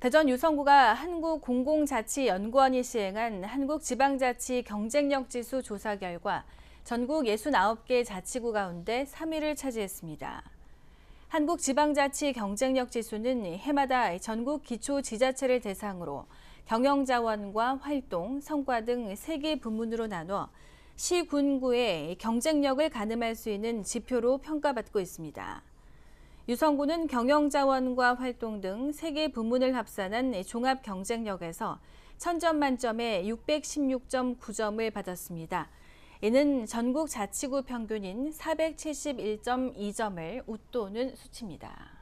대전 유성구가 한국공공자치연구원이 시행한 한국지방자치 경쟁력지수 조사 결과 전국 69개 자치구 가운데 3위를 차지했습니다. 한국지방자치 경쟁력지수는 해마다 전국 기초지자체를 대상으로 경영자원과 활동, 성과 등 3개 부문으로 나눠 시, 군구의 경쟁력을 가늠할 수 있는 지표로 평가받고 있습니다. 유성구는 경영자원과 활동 등 3개 부문을 합산한 종합 경쟁력에서 1000점 만점에 616.9점을 받았습니다. 이는 전국 자치구 평균인 471.2점을 웃도는 수치입니다.